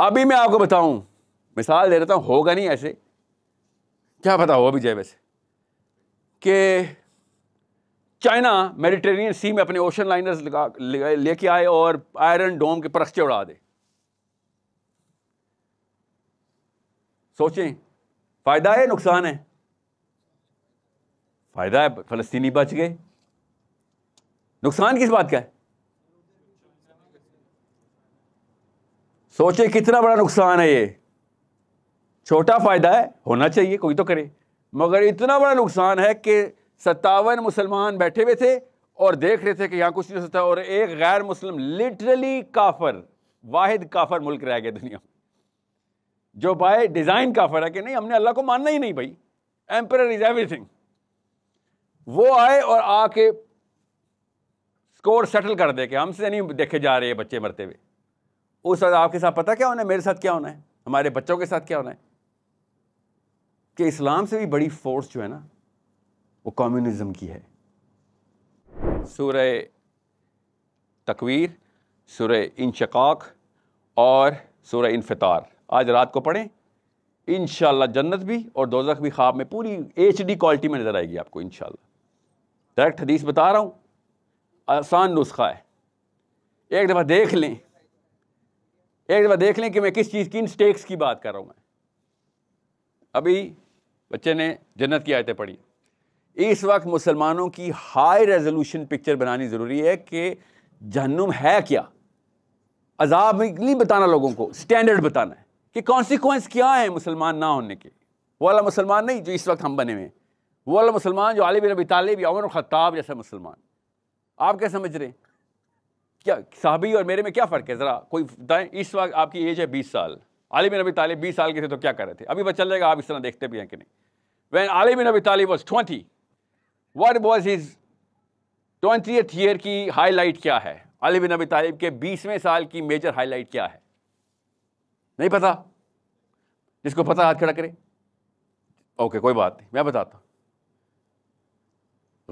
अभी मैं आपको बताऊं मिसाल दे देता हूं होगा नहीं ऐसे क्या पता हो अभी जय वैसे कि चाइना मेडिटेरेनियन सी में अपने ओशन लाइनर्स लेके आए और आयरन डोम के परखचे उड़ा दे सोचें फ़ायदा है नुकसान है फ़ायदा है फ़लस्तीनी बच गए नुकसान किस बात का है सोचे कितना बड़ा नुकसान है ये छोटा फ़ायदा है होना चाहिए कोई तो करे मगर इतना बड़ा नुकसान है कि सत्तावन मुसलमान बैठे हुए थे और देख रहे थे कि यहाँ कुछ नहीं हो सकता और एक गैर मुस्लिम लिटरली काफर वाहिद काफर मुल्क रह गया दुनिया जो बाय डिज़ाइन काफर है कि नहीं हमने अल्लाह को मानना ही नहीं भाई एम्पर इज़ एवरीथिंग वो आए और आके स्कोर सेटल कर दे के हमसे नहीं देखे जा रहे बच्चे मरते हुए उस वक्त आपके साथ पता क्या होना है मेरे साथ क्या होना है हमारे बच्चों के साथ क्या होना है कि इस्लाम से भी बड़ी फोर्स जो है ना वो कम्युनिज्म की है सूर तकवीर इन इनशकाक और सूर इनफतार आज रात को पढ़ें इन जन्नत भी और दोजख भी ख्वाब में पूरी एच डी क्वालिटी में नज़र आएगी आपको इन डायरेक्ट हदीस बता रहा हूँ आसान नुस्खा है एक दफ़ा देख लें एक बार देख लें कि मैं किस चीज़ की इन स्टेक्स की बात कर रहा हूँ मैं अभी बच्चे ने जन्नत की आयतें पढ़ी इस वक्त मुसलमानों की हाई रेजोल्यूशन पिक्चर बनानी ज़रूरी है कि जहनुम है क्या अजाब नहीं बताना लोगों को स्टैंडर्ड बताना है कि कॉन्सिक्वेंस क्या है मुसलमान ना होने के वो वाला मुसलमान नहीं जो इस वक्त हम बने हुए हैं वो वाला मुसलमान जो आलिब नबी तालिब या उमर ख़त्ताब जैसा मुसलमान आप क्या समझ रहे हैं क्या साहबी और मेरे में क्या फ़र्क है ज़रा कोई दाएँ इस वक्त आपकी एज है बीस साल आलिम नबी तालिब बीस साल के थे तो क्या कर रहे थे अभी पता चल जाएगा आप इस तरह देखते भी हैं कि नहीं when Alim Nabi Talib was twenty what was is twenty year की हाईलाइट क्या है आलिम नबी तालिब के बीसवें साल की मेजर हाईलाइट क्या है नहीं पता जिसको पता हाथ खड़ा करे ओके कोई बात नहीं मैं बताता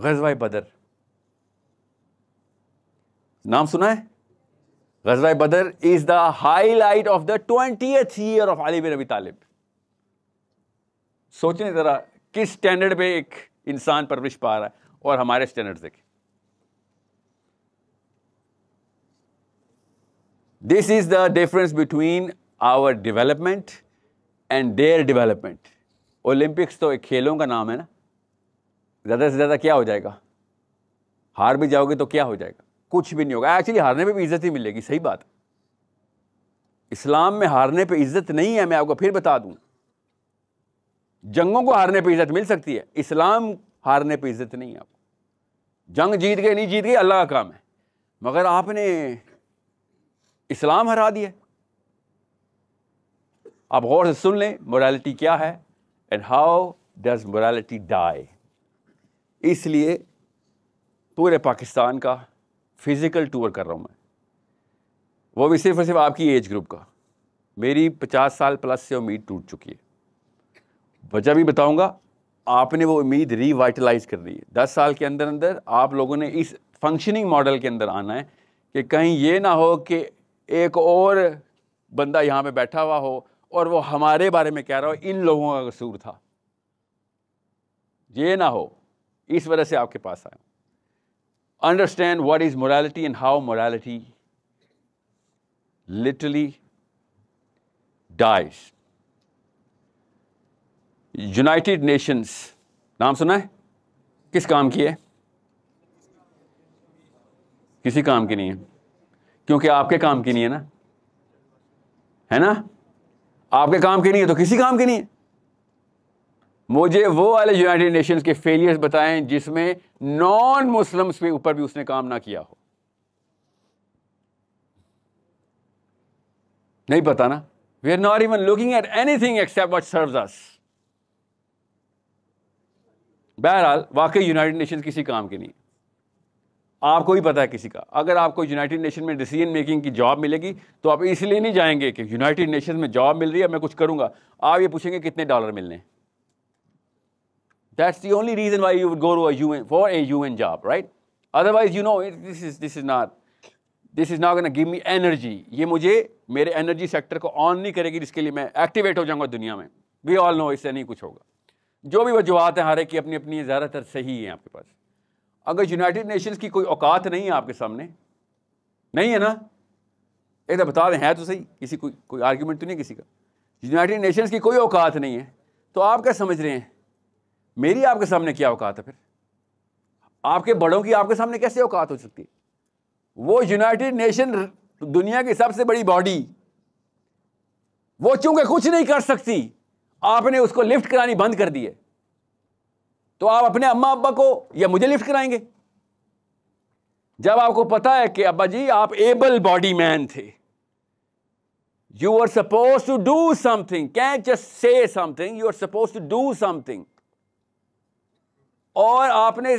गजवा बदर नाम सुना है गजवा Badr is the highlight of the twenty year of Ali bin Abi Talib सोचने ज़रा किस स्टैंडर्ड पे एक इंसान परविश पा रहा है और हमारे स्टैंडर्ड देखे this is the difference between our development and their development Olympics तो एक खेलों का नाम है ना ज़्यादा से ज़्यादा क्या हो जाएगा हार भी जाओगे तो क्या हो जाएगा कुछ भी नहीं होगा एक्चुअली हारने पे भी इज्जत ही मिलेगी सही बात इस्लाम में हारने पे इज्जत नहीं है मैं आपको फिर बता दूं जंगों को हारने पे इज्जत मिल सकती है इस्लाम हारने पे इज्जत नहीं है आपको जंग जीत गए नहीं जीत गए अल्लाह का काम है मगर आपने इस्लाम हरा दिया आप गौर से सुन लें मोरालिटी क्या है and how does morality die इसलिए पूरे पाकिस्तान का फिज़िकल टूर कर रहा हूँ मैं वो भी सिर्फ और सिर्फ आपकी एज ग्रुप का मेरी पचास साल प्लस से उम्मीद टूट चुकी है वजह भी बताऊँगा आपने वो उम्मीद रिवाइटलाइज कर दी है दस साल के अंदर अंदर आप लोगों ने इस फंक्शनिंग मॉडल के अंदर आना है कि कहीं ये ना हो कि एक और बंदा यहाँ पे बैठा हुआ हो और वो हमारे बारे में कह रहा हो इन लोगों का कसूर था ये ना हो इस वजह से आपके पास आया understand what is morality and how morality literally dies United Nations नाम सुना है किस काम की है किसी काम की नहीं है क्योंकि आपके काम की नहीं है ना है ना आपके काम की नहीं है तो किसी काम की नहीं है मुझे वो वाले यूनाइटेड नेशंस के फेलियर्स बताएं जिसमें नॉन मुस्लिम्स के ऊपर भी उसने काम ना किया हो नहीं पता ना we are not even looking at anything except what serve us बहरहाल वाकई यूनाइटेड नेशन किसी काम के नहीं आपको ही पता है किसी का अगर आपको यूनाइटेड नेशन में डिसीजन मेकिंग की जॉब मिलेगी तो आप इसलिए नहीं जाएंगे कि यूनाइटेड नेशन में जॉब मिल रही है मैं कुछ करूंगा आप ये पूछेंगे कितने डॉलर मिलने हैं That's the only reason why you would go to a UN for a UN job, right? Otherwise, you know, it, this is this is not this is going to give me energy ये मुझे मेरे energy sector को on नहीं करेगी जिसके लिए मैं activate हो जाऊंगा दुनिया में वी ऑल नो इससे नहीं कुछ होगा जो भी वजूहत हैं हर एक की अपनी अपनी ज़्यादातर सही है आपके पास अगर यूनाइटेड नेशंस की कोई औकात नहीं है आपके सामने नहीं है ना एक तो बता दें है तो सही किसी कोई कोई आर्ग्यूमेंट तो नहीं किसी का यूनाइटेड नेशंस की कोई औकात नहीं है तो आप क्या समझ रहे हैं मेरी आपके सामने क्या औकात है फिर आपके बड़ों की आपके सामने कैसे औकात हो सकती है वो यूनाइटेड नेशन दुनिया की सबसे बड़ी बॉडी वो चूंकि कुछ नहीं कर सकती आपने उसको लिफ्ट करानी बंद कर दी है तो आप अपने अम्मा अब्बा को या मुझे लिफ्ट कराएंगे जब आपको पता है कि अब्बा जी आप एबल बॉडी मैन थे you are suppose to do something can just say something you are suppose to do something और आपने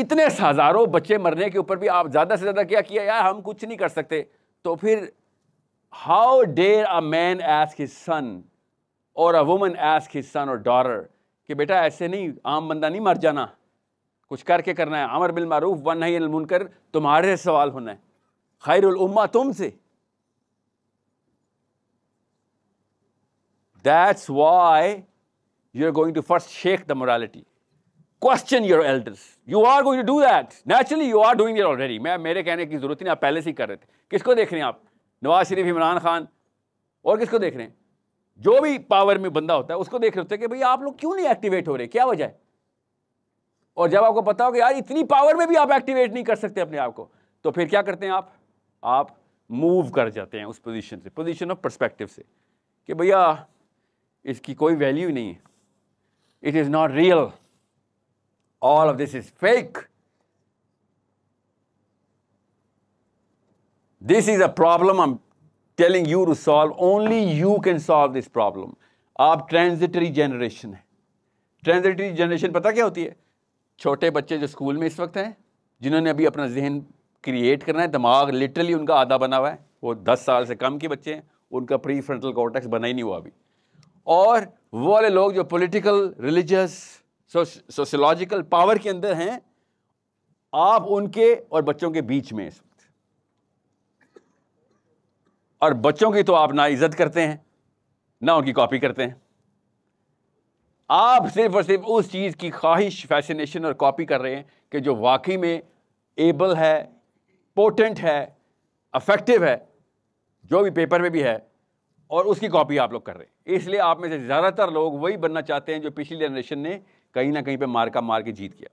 इतने हज़ारों बच्चे मरने के ऊपर भी आप ज़्यादा से ज़्यादा क्या किया यार हम कुछ नहीं कर सकते तो फिर how dare a man ask his son और a woman ask his son और डॉटर कि बेटा ऐसे नहीं आम बंदा नहीं मर जाना कुछ करके करना है अमर बिल मारूफ वन नहीं मुनकर तुम्हारे सवाल होना है तुम तुमसे that's why you are going to first shake the morality question your elders you are going to do that naturally you are doing it already मैं मेरे कहने की जरूरत नहीं आप पहले से ही कर रहे थे किसको देख रहे हैं आप नवाज शरीफ इमरान खान और किसको देख रहे हैं जो भी पावर में बंदा होता है उसको देख रहे होते हैं कि भाई आप लोग क्यों नहीं एक्टिवेट हो रहे क्या वजह है और जब आपको पता हो कि यार इतनी पावर में भी आप एक्टिवेट नहीं कर सकते अपने आप को तो फिर क्या करते हैं आप आप मूव कर जाते हैं उस पोजीशन से पोजीशन ऑफ परस्पेक्टिव से कि भैया इसकी कोई वैल्यू नहीं है it is not real all of this is fake. This is a problem I'm telling you to solve. Only you can solve this problem. आप ट्रांजिटरी जनरेशन है ट्रांजिटरी जनरेशन पता क्या होती है छोटे बच्चे जो स्कूल में इस वक्त हैं जिन्होंने अभी अपना जहन क्रिएट करना है दिमाग लिटरली उनका आधा बना हुआ है वो दस साल से कम के बच्चे हैं उनका प्री फ्रंटल कॉन्टेक्स बना ही नहीं हुआ अभी और वो वाले लोग जो पॉलिटिकल रिलीजियस सोशोलॉजिकल पावर के अंदर हैं आप उनके और बच्चों के बीच में इस वक्त और बच्चों की तो आप ना इज्जत करते हैं ना उनकी कॉपी करते हैं आप सिर्फ और सिर्फ उस चीज़ की ख्वाहिश फैसिनेशन और कॉपी कर रहे हैं कि जो वाकई में एबल है पोटेंट है अफेक्टिव है जो भी पेपर में भी है और उसकी कॉपी आप लोग कर रहे हैं इसलिए आप में से ज़्यादातर लोग वही बनना चाहते हैं जो पिछली जनरेशन ने कहीं ना कहीं पे मार का मार के जीत गया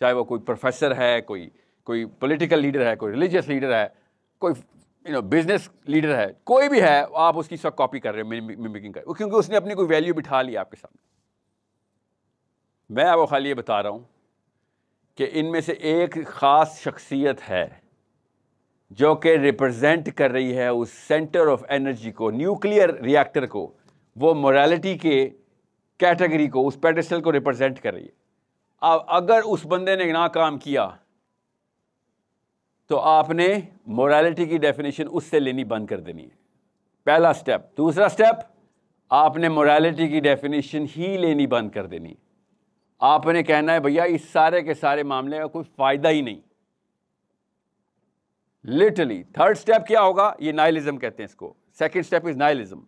चाहे वो कोई प्रोफेसर है कोई कोई पॉलिटिकल लीडर है कोई रिलीजियस लीडर है कोई यू नो बिजनेस लीडर है कोई भी है आप उसकी सब कॉपी कर रहे हो मिमिकिंग कर क्योंकि उसने अपनी कोई वैल्यू बिठा ली आपके सामने मैं आपको खाली ये बता रहा हूँ कि इनमें से एक ख़ास शख्सियत है जो कि रिप्रेजेंट कर रही है उस सेंटर ऑफ एनर्जी को न्यूक्लियर रिएक्टर को वो मोरालिटी के कैटेगरी को उस पेडिस्टल को रिप्रेजेंट कर रही है अब अगर उस बंदे ने ना काम किया तो आपने मोरालिटी की डेफिनेशन उससे लेनी बंद कर देनी है पहला स्टेप दूसरा स्टेप आपने मोरालिटी की डेफिनेशन ही लेनी बंद कर देनी है आपने कहना है भैया इस सारे के सारे मामले का कोई फ़ायदा ही नहीं लिटरली थर्ड स्टेप क्या होगा ये नाइलिज्म कहते हैं इसको सेकंड स्टेप इज़ नाइलिज्म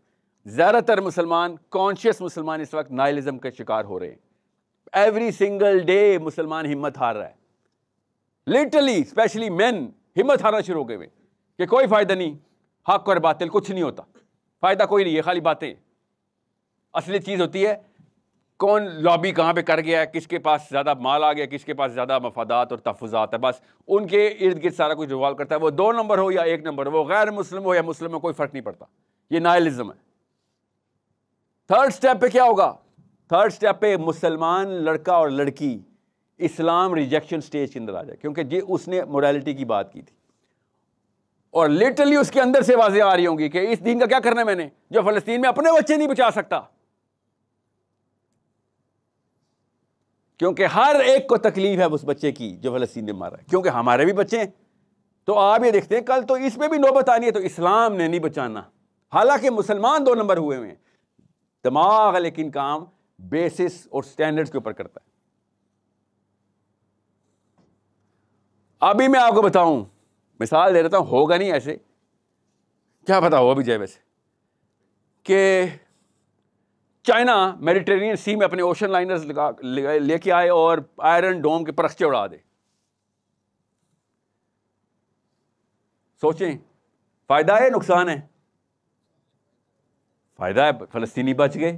ज़्यादातर मुसलमान कॉन्शियस मुसलमान इस वक्त नाइलिज़म का शिकार हो रहे हैं एवरी सिंगल डे मुसलमान हिम्मत हार रहा है लिटरली स्पेशली मैन हिम्मत हारना शुरू हो गए हुए कि कोई फ़ायदा नहीं हक और बातिल कुछ नहीं होता फ़ायदा कोई नहीं है खाली बातें असली चीज़ होती है कौन लॉबी कहाँ पे कर गया है किसके पास ज़्यादा माल आ गया किसके पास ज़्यादा मफादात और तहफात है बस उनके इर्द गिर्द सारा कुछ रिवॉल्व करता है वो दो नंबर हो या एक नंबर वो गैर मुस्लिम हो या मुस्लिम हो कोई फ़र्क नहीं पड़ता ये नायलिज़म है थर्ड स्टेप पे क्या होगा थर्ड स्टेप पे मुसलमान लड़का और लड़की इस्लाम रिजेक्शन स्टेज के अंदर आ जाए क्योंकि ये उसने मोरालिटी की बात की थी और लिटरली उसके अंदर से वाजें आ रही होंगी कि इस दिन का क्या करना है मैंने जो फलस्तीन में अपने बच्चे नहीं बचा सकता क्योंकि हर एक को तकलीफ है उस बच्चे की जो फलस्तीन ने मारा है क्योंकि हमारे भी बच्चे हैं तो आप ये देखते हैं कल तो इसमें भी नौबत आनी है तो इस्लाम ने नहीं बचाना हालांकि मुसलमान दो नंबर हुए हुए हैं दिमाग लेकिन काम बेसिस और स्टैंडर्ड्स के ऊपर करता है अभी मैं आपको बताऊं मिसाल दे देता हूं होगा नहीं ऐसे क्या पता हो अभी जय वैसे कि चाइना मेडिटेरेनियन सी में अपने ओशन लाइनर्स लेके आए और आयरन डोम के परस्ते उड़ा दे सोचें फ़ायदा है नुकसान है फ़ायदा है फलस्तीनी बच गए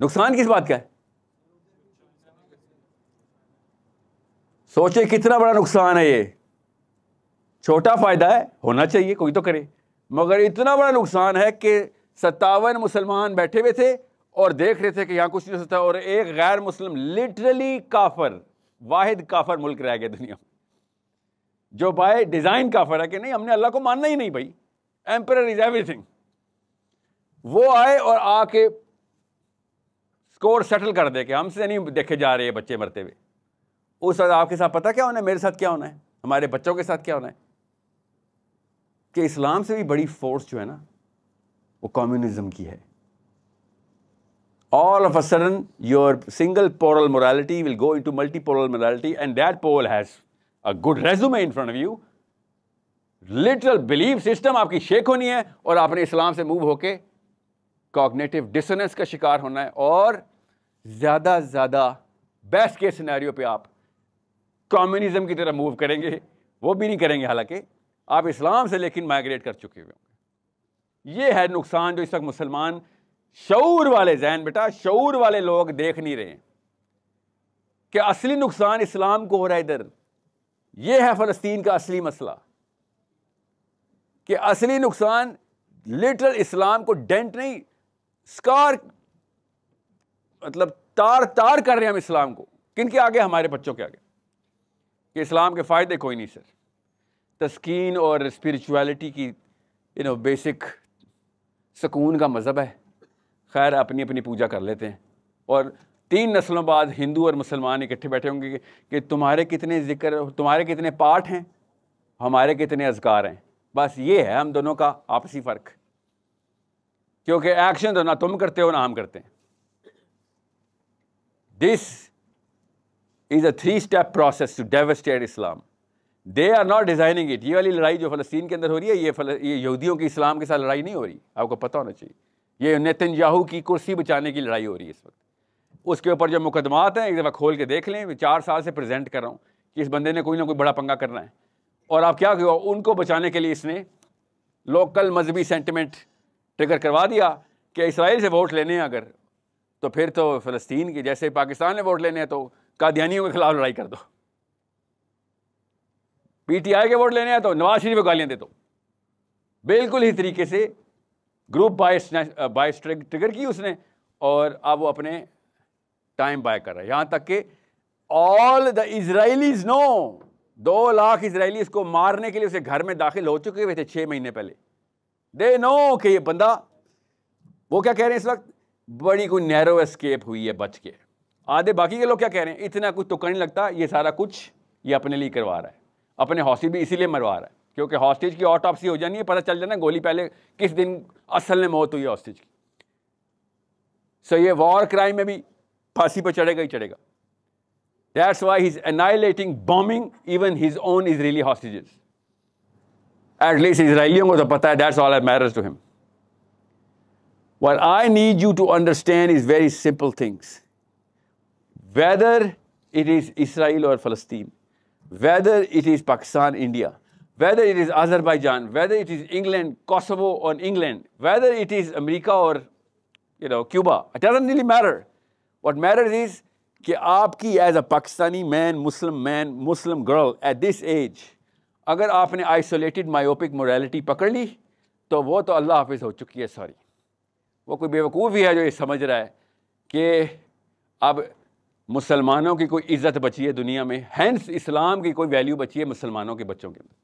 नुकसान किस बात का है सोचे कितना बड़ा नुकसान है ये छोटा फ़ायदा है होना चाहिए कोई तो करे मगर इतना बड़ा नुकसान है कि सत्तावन मुसलमान बैठे हुए थे और देख रहे थे कि यहाँ कुछ नहीं हो सकता और एक गैर मुस्लिम लिटरली काफर वाहिद काफर मुल्क रह गया दुनिया में जो बाय डिज़ाइन काफर है कि नहीं हमने अल्लाह को मानना ही नहीं भाई एम्पर इज़ एवरीथिंग वो आए और आके स्कोर सेटल कर दे के हमसे नहीं देखे जा रहे बच्चे मरते हुए उस वक्त आपके साथ पता क्या होना है मेरे साथ क्या होना है हमारे बच्चों के साथ क्या होना है कि इस्लाम से भी बड़ी फोर्स जो है ना वो कम्युनिज्म की है of a sudden your single polar morality will go into multi polar morality and that pole has a good resume in front of you literal believe system आपकी शेक होनी है और आपने इस्लाम से मूव होके कॉग्नेटिव डिसोनेंस का शिकार होना है और ज़्यादा से ज़्यादा बेस्ट केस सिनेरियो पे आप कम्युनिज्म की तरह मूव करेंगे वो भी नहीं करेंगे हालांकि आप इस्लाम से लेकिन माइग्रेट कर चुके हुए होंगे ये है नुकसान जो इस वक्त मुसलमान शूर वाले जहन बेटा शूर वाले लोग देख नहीं रहे कि असली नुकसान इस्लाम को हो रहा है इधर ये है फ़लस्तीन का असली मसला कि असली नुकसान लिटरल इस्लाम को डेंट नहीं स्कार मतलब तार तार कर रहे हैं हम इस्लाम को किन के आगे हमारे बच्चों के आगे कि इस्लाम के फ़ायदे कोई नहीं सर तस्कीन और स्पिरिचुअलिटी की यू नो बेसिक सकून का मज़हब है खैर अपनी अपनी पूजा कर लेते हैं और तीन नस्लों बाद हिंदू और मुसलमान इकट्ठे बैठे होंगे कि, कि तुम्हारे कितने जिक्र तुम्हारे कितने पाठ हैं हमारे कितने अजगार हैं बस ये है हम दोनों का आपसी फ़र्क क्योंकि एक्शन तो ना तुम करते हो ना हम करते हैं this is a three step process to devastate Islam they are not designing it ये वाली लड़ाई जो फ़लस्तीन के अंदर हो रही है ये फल ये यहूदियों की इस्लाम के साथ लड़ाई नहीं हो रही आपको पता होना चाहिए ये नितिन याहू की कुर्सी बचाने की लड़ाई हो रही है इस वक्त उसके ऊपर जो मुकदमात हैं एक दफ़ा खोल के देख लें चार साल से प्रेजेंट कर रहा हूँ कि इस बंदे ने कोई ना कोई बड़ा पंगा करना है और आप क्या कहो उनको बचाने के लिए इसने लोकल मजहबी सेंटिमेंट ट्रिगर करवा दिया कि इसराइल से वोट लेने हैं अगर तो फिर तो फ़लस्तीन के जैसे पाकिस्तान ने वोट लेने हैं तो कादियानियों के ख़िलाफ़ लड़ाई कर दो पी टी आई के वोट लेने हैं तो नवाज शरीफ को गालियाँ दे दो बिल्कुल ही तरीके से ग्रुप बाइस बाइस ट्रिगर की उसने और अब वो अपने टाइम बाय कर रहा है यहाँ तक कि ऑल द इसराइलीज नो दो लाख इसराइली इसको मारने के लिए उसे घर में दाखिल हो चुके हुए थे छः महीने पहले दे नो कि ये बंदा वो क्या कह रहे हैं इस वक्त बड़ी कोई नैरो एस्केप हुई है बच के आधे बाकी के लोग क्या कह रहे हैं इतना कुछ तो नहीं लगता ये सारा कुछ ये अपने लिए करवा रहा है अपने हॉस्टेज भी इसीलिए मरवा रहा है क्योंकि हॉस्टेज की ऑटोपसी हो जानी है पता चल जाना गोली पहले किस दिन असल में मौत हुई हॉस्टेज की सो ये वॉर क्राइम में भी फांसी पर चढ़ेगा ही चढ़ेगा that's why his annihilating bombing even his own Israeli hostages at least इसराइलियों को तो पता है that's all at matters to him what I need you to understand is very simple things whether it is Israel और फलस्तीन whether it is Pakistan India whether it is Azerbaijan whether it is England Kosovo और England whether it is America और you know Cuba dearly mirror what मैरर is कि आपकी age a Pakistani man Muslim man Muslim girl at this age अगर आपने isolated myopic morality पकड़ ली तो वो तो अल्लाह हाफिज़ हो चुकी है सॉरी वो कोई बेवकूफ़ ही है जो ये समझ रहा है कि अब मुसलमानों की कोई इज़्ज़त बची है दुनिया में हैंस इस्लाम की कोई वैल्यू बची है मुसलमानों के बच्चों के अंदर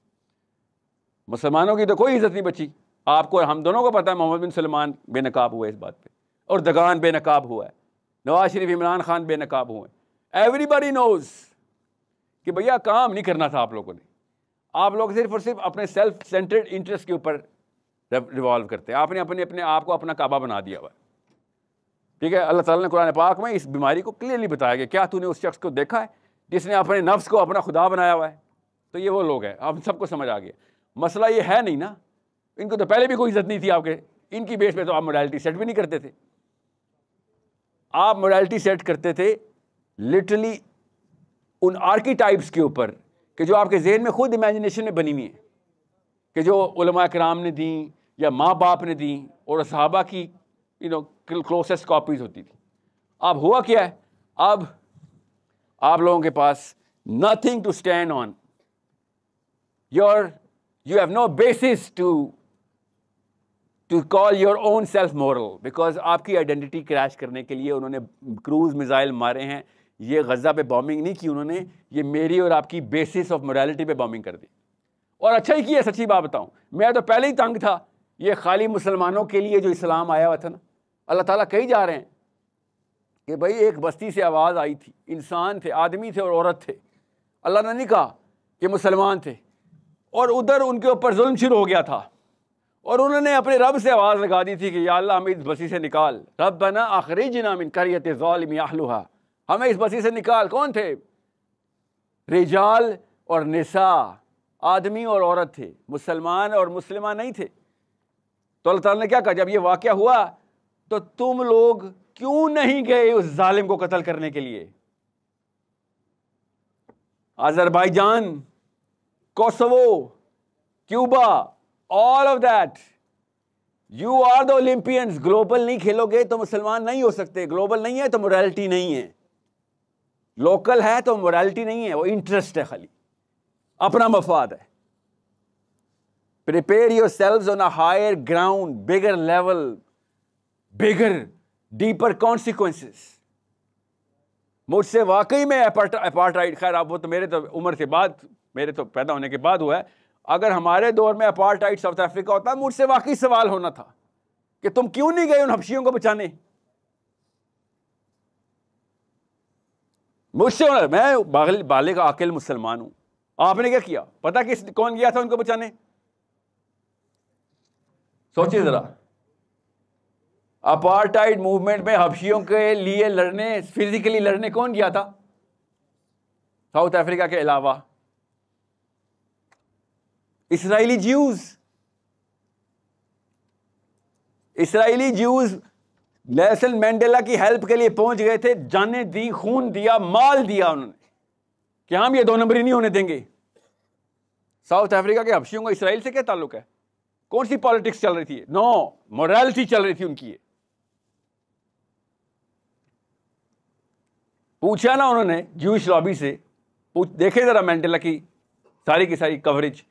मुसलमानों की तो कोई इज़्ज़त नहीं बची आपको हम दोनों को पता है मोहम्मद बिन सलमान बेनकाब हुआ है इस बात पर और दगान बेनकाब हुआ है नवाज शरीफ इमरान खान बेनकाब हुए हैं एवरीबडी नोज़ कि भैया काम नहीं करना था आप लोगों ने आप लोग सिर्फ और सिर्फ अपने सेल्फ सेंटर्ड इंटरेस्ट के ऊपर रिवॉल्व करते हैं आपने अपने अपने आप को अपना काबा बना दिया हुआ ठीक है अल्लाह ताला ने कुरान पाक में इस बीमारी को क्लियरली बताया गया क्या तूने उस शख्स को देखा है जिसने अपने नफ्स को अपना खुदा बनाया हुआ है तो ये वो लोग हैं आप सबको समझ आ गया मसला ये है नहीं ना इनको तो पहले भी कोई इज्जत नहीं थी आपके इनकी बेस पर तो आप मोडालिटी सेट भी नहीं करते थे आप मोडलिटी सेट करते थे लिटरली उन आर्की के ऊपर कि जो आपके जहन में खुद इमेजिनेशन में बनी हुई है कि जो उलमा कराम ने दी या माँ बाप ने दी और सहाबा की यू नो क्लोसेस्ट कॉपीज़ होती थी अब हुआ क्या है अब आप लोगों के पास nothing to stand on your you have no basis to to call your own self moral because आपकी आइडेंटिटी क्रैश करने के लिए उन्होंने क्रूज मिज़ाइल मारे हैं ये गज़ा पे बॉम्बिंग नहीं की उन्होंने ये मेरी और आपकी बेसिस ऑफ मोरालिटी पे बॉम्बिंग कर दी और अच्छा ही किया सच्ची बात बताऊँ मैं तो पहले ही तंग था ये खाली मुसलमानों के लिए जो इस्लाम आया हुआ था ना अल्लाह ताला कही जा रहे हैं कि भाई एक बस्ती से आवाज़ आई थी इंसान थे आदमी थे और औरत थे अल्लाह ने नहीं कहा कि मुसलमान थे और उधर उनके ऊपर जुल्म शुरू हो गया था और उन्होंने अपने रब से आवाज़ लगा दी थी कि या अल्लाह हमें इस बस्ती से निकाल रब बना आखिरी जिनामिन करियत ालमियालहा हमें इस बसी से निकाल कौन थे रिजाल और निसा आदमी और औरत थे मुसलमान और मुस्लिमा नहीं थे तो अल्लाह ताला ने क्या कहा जब ये वाक़ हुआ तो तुम लोग क्यों नहीं गए उस जालिम को कत्ल करने के लिए Azerbaijan Kosovo Cuba all of that you are the Olympians global नहीं खेलोगे तो मुसलमान नहीं हो सकते ग्लोबल नहीं है तो मोरालिटी नहीं है लोकल है तो मोरालिटी नहीं है वो इंटरेस्ट है खाली अपना मफाद है prepare yourselves on a higher ground bigger level bigger deeper consequences मुझसे वाकई में अपार्टाइड खैर आप वो तो मेरे तो उम्र के बाद मेरे तो पैदा होने के बाद हुआ है अगर हमारे दौर में अपार्टाइड साउथ अफ्रीका होता मुझसे वाकई सवाल होना था कि तुम क्यों नहीं गए उन हफ्शियों को बचाने मुझसे होना मैं बाल, बाले का अकेल मुसलमान हूं आपने क्या किया पता किस कौन गया था उनको बचाने सोचिए ज़रा अपार्टाइड मूवमेंट में हबशियों के लिए लड़ने फिजिकली लड़ने कौन गया था साउथ अफ्रीका के अलावा Israeli Jews Israeli Jews Nelson Mandela की हेल्प के लिए पहुंच गए थे जाने दी खून दिया माल दिया उन्होंने कि हम ये दो नंबरी नहीं होने देंगे साउथ अफ्रीका के हफ्सियों का इसराइल से क्या ताल्लुक है कौन सी पॉलिटिक्स चल रही थी नो मोरालिटी चल रही थी उनकी ये पूछा ना उन्होंने ज्यूश लॉबी से पूछ देखे ज़रा मैंडेला की सारी की सारी कवरेज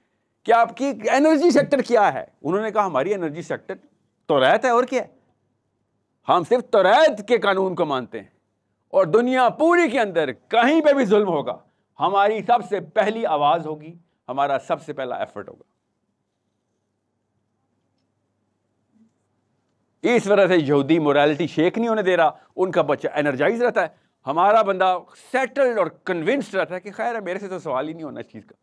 क्या आपकी एनर्जी सेक्टर क्या है उन्होंने कहा हमारी एनर्जी सेक्टर तो रहता है और क्या है हम सिर्फ तोरैत के कानून को मानते हैं और दुनिया पूरी के अंदर कहीं पे भी जुल्म होगा हमारी सबसे पहली आवाज़ होगी हमारा सबसे पहला एफर्ट होगा इस वजह से यहूदी मोरालिटी शेक नहीं होने दे रहा उनका बच्चा एनर्जाइज रहता है हमारा बंदा सेटल्ड और कन्विंस्ड रहता है कि खैर मेरे से तो सवाल ही नहीं होना इस चीज़ का